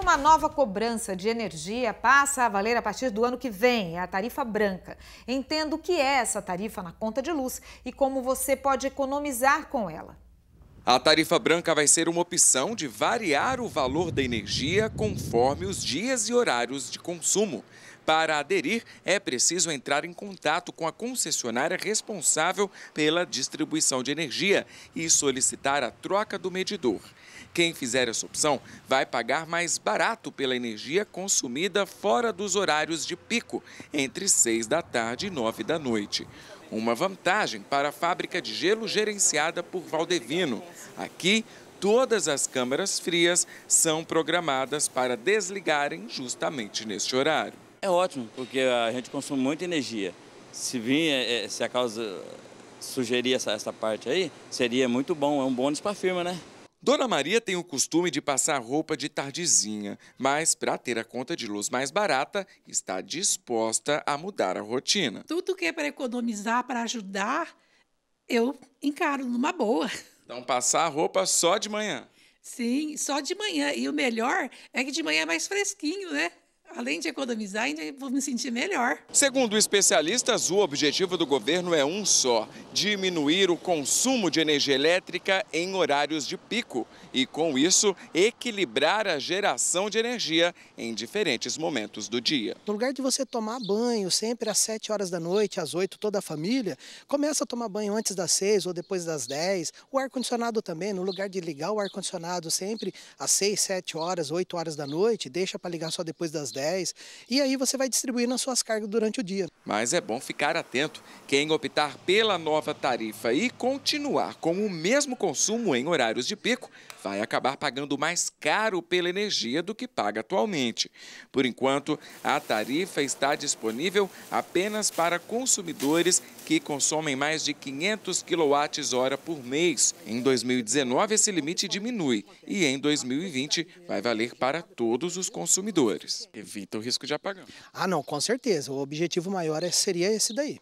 uma nova cobrança de energia passa a valer a partir do ano que vem, é a tarifa branca. Entenda o que é essa tarifa na conta de luz e como você pode economizar com ela. A tarifa branca vai ser uma opção de variar o valor da energia conforme os dias e horários de consumo. Para aderir, é preciso entrar em contato com a concessionária responsável pela distribuição de energia e solicitar a troca do medidor. Quem fizer essa opção vai pagar mais barato pela energia consumida fora dos horários de pico, entre 6 da tarde e 9 da noite uma vantagem para a fábrica de gelo gerenciada por Valdevino. Aqui, todas as câmaras frias são programadas para desligarem justamente neste horário. É ótimo, porque a gente consome muita energia. Se vir, é, é, se a causa sugerir essa, essa parte aí, seria muito bom, é um bônus para a firma, né? Dona Maria tem o costume de passar roupa de tardezinha, mas para ter a conta de luz mais barata, está disposta a mudar a rotina. Tudo que é para economizar, para ajudar, eu encaro numa boa. Então, passar a roupa só de manhã. Sim, só de manhã. E o melhor é que de manhã é mais fresquinho, né? Além de economizar, ainda vou me sentir melhor. Segundo especialistas, o objetivo do governo é um só: diminuir o consumo de energia elétrica em horários de pico e, com isso, equilibrar a geração de energia em diferentes momentos do dia. No lugar de você tomar banho sempre às 7 horas da noite, às 8, toda a família, começa a tomar banho antes das 6 ou depois das 10. O ar-condicionado também, no lugar de ligar o ar-condicionado sempre às 6, 7 horas, 8 horas da noite, deixa para ligar só depois das 10. 10. E aí você vai distribuir nas suas cargas durante o dia. Mas é bom ficar atento. Quem optar pela nova tarifa e continuar com o mesmo consumo em horários de pico vai acabar pagando mais caro pela energia do que paga atualmente. Por enquanto, a tarifa está disponível apenas para consumidores que consomem mais de 500 kWh por mês. Em 2019, esse limite diminui e em 2020 vai valer para todos os consumidores. Evita o risco de apagão. Ah, não, com certeza. O objetivo maior história é, seria esse daí.